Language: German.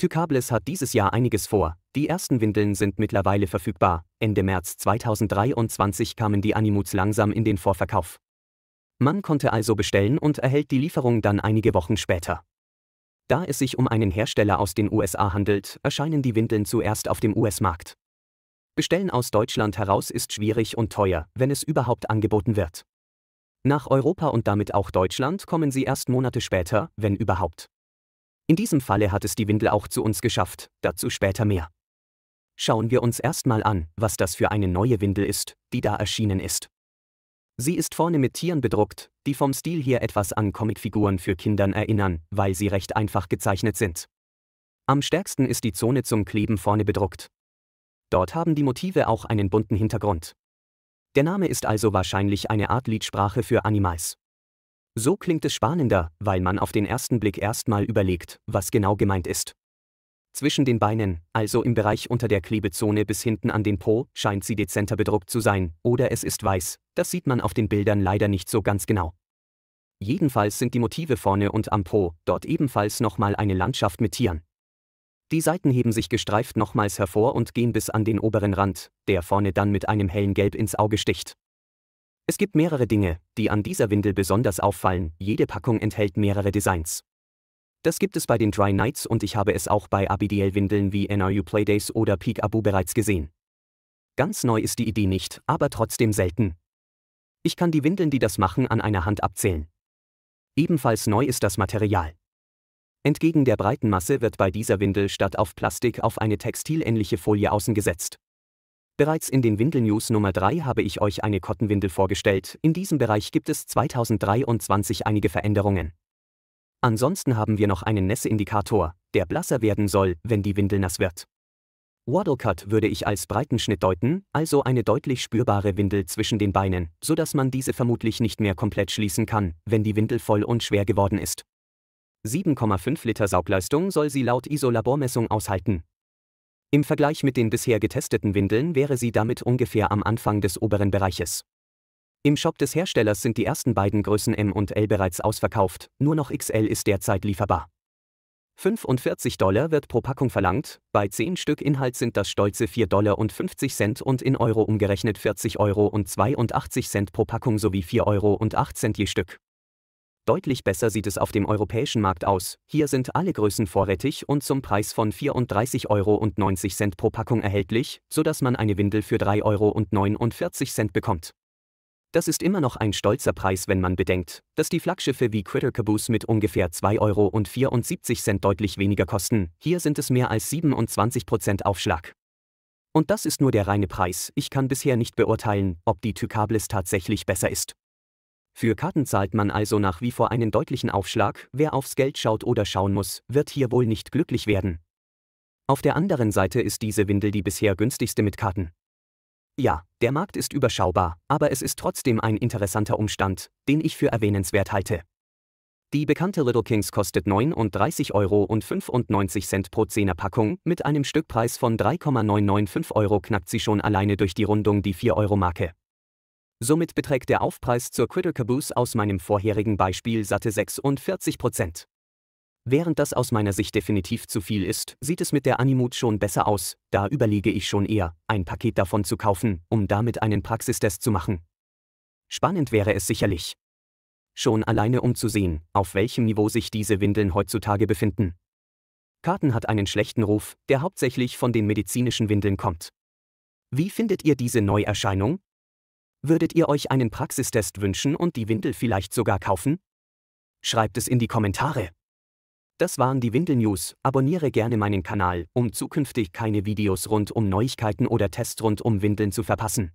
Tykables hat dieses Jahr einiges vor. Die ersten Windeln sind mittlerweile verfügbar. Ende März 2023 kamen die Animuts langsam in den Vorverkauf. Man konnte also bestellen und erhält die Lieferung dann einige Wochen später. Da es sich um einen Hersteller aus den USA handelt, erscheinen die Windeln zuerst auf dem US-Markt. Bestellen aus Deutschland heraus ist schwierig und teuer, wenn es überhaupt angeboten wird. Nach Europa und damit auch Deutschland kommen sie erst Monate später, wenn überhaupt. In diesem Falle hat es die Windel auch zu uns geschafft, dazu später mehr. Schauen wir uns erstmal an, was das für eine neue Windel ist, die da erschienen ist. Sie ist vorne mit Tieren bedruckt, die vom Stil hier etwas an Comicfiguren für Kindern erinnern, weil sie recht einfach gezeichnet sind. Am stärksten ist die Zone zum Kleben vorne bedruckt. Dort haben die Motive auch einen bunten Hintergrund. Der Name ist also wahrscheinlich eine Art Liedsprache für Animals. So klingt es spannender, weil man auf den ersten Blick erstmal überlegt, was genau gemeint ist. Zwischen den Beinen, also im Bereich unter der Klebezone bis hinten an den Po, scheint sie dezenter bedruckt zu sein, oder es ist weiß, das sieht man auf den Bildern leider nicht so ganz genau. Jedenfalls sind die Motive vorne und am Po, dort ebenfalls nochmal eine Landschaft mit Tieren. Die Seiten heben sich gestreift nochmals hervor und gehen bis an den oberen Rand, der vorne dann mit einem hellen Gelb ins Auge sticht. Es gibt mehrere Dinge, die an dieser Windel besonders auffallen, jede Packung enthält mehrere Designs. Das gibt es bei den Dry Nights und ich habe es auch bei ABDL-Windeln wie NRU Playdays oder Peak Abu bereits gesehen. Ganz neu ist die Idee nicht, aber trotzdem selten. Ich kann die Windeln, die das machen, an einer Hand abzählen. Ebenfalls neu ist das Material. Entgegen der breiten Masse wird bei dieser Windel statt auf Plastik auf eine textilähnliche Folie außen gesetzt. Bereits in den Windel-News Nummer 3 habe ich euch eine Kottenwindel vorgestellt, in diesem Bereich gibt es 2023 einige Veränderungen. Ansonsten haben wir noch einen Nässeindikator, der blasser werden soll, wenn die Windel nass wird. Waddle Cut würde ich als Breitenschnitt deuten, also eine deutlich spürbare Windel zwischen den Beinen, sodass man diese vermutlich nicht mehr komplett schließen kann, wenn die Windel voll und schwer geworden ist. 7,5 Liter Saugleistung soll sie laut ISO-Labormessung aushalten, im Vergleich mit den bisher getesteten Windeln wäre sie damit ungefähr am Anfang des oberen Bereiches. Im Shop des Herstellers sind die ersten beiden Größen M und L bereits ausverkauft, nur noch XL ist derzeit lieferbar. 45 Dollar wird pro Packung verlangt, bei 10 Stück Inhalt sind das stolze 4,50 Dollar und 50 Cent und in Euro umgerechnet 40 Euro und 82 Cent pro Packung sowie 4,08 Euro und 8 Cent je Stück. Deutlich besser sieht es auf dem europäischen Markt aus. Hier sind alle Größen vorrätig und zum Preis von 34,90 Euro pro Packung erhältlich, sodass man eine Windel für 3,49 Euro bekommt. Das ist immer noch ein stolzer Preis, wenn man bedenkt, dass die Flaggschiffe wie Critter Caboose mit ungefähr 2,74 Euro deutlich weniger kosten. Hier sind es mehr als 27% Aufschlag. Und das ist nur der reine Preis. Ich kann bisher nicht beurteilen, ob die Tykables tatsächlich besser ist. Für Karten zahlt man also nach wie vor einen deutlichen Aufschlag, wer aufs Geld schaut oder schauen muss, wird hier wohl nicht glücklich werden. Auf der anderen Seite ist diese Windel die bisher günstigste mit Karten. Ja, der Markt ist überschaubar, aber es ist trotzdem ein interessanter Umstand, den ich für erwähnenswert halte. Die bekannte Little Kings kostet 39,95 Euro pro 10er Packung, mit einem Stückpreis von 3,995 Euro knackt sie schon alleine durch die Rundung die 4-Euro-Marke. Somit beträgt der Aufpreis zur Critter Caboose aus meinem vorherigen Beispiel satte 46 Während das aus meiner Sicht definitiv zu viel ist, sieht es mit der Animut schon besser aus, da überlege ich schon eher, ein Paket davon zu kaufen, um damit einen Praxistest zu machen. Spannend wäre es sicherlich. Schon alleine um zu sehen, auf welchem Niveau sich diese Windeln heutzutage befinden. Karten hat einen schlechten Ruf, der hauptsächlich von den medizinischen Windeln kommt. Wie findet ihr diese Neuerscheinung? Würdet ihr euch einen Praxistest wünschen und die Windel vielleicht sogar kaufen? Schreibt es in die Kommentare. Das waren die Windel-News. Abonniere gerne meinen Kanal, um zukünftig keine Videos rund um Neuigkeiten oder Tests rund um Windeln zu verpassen.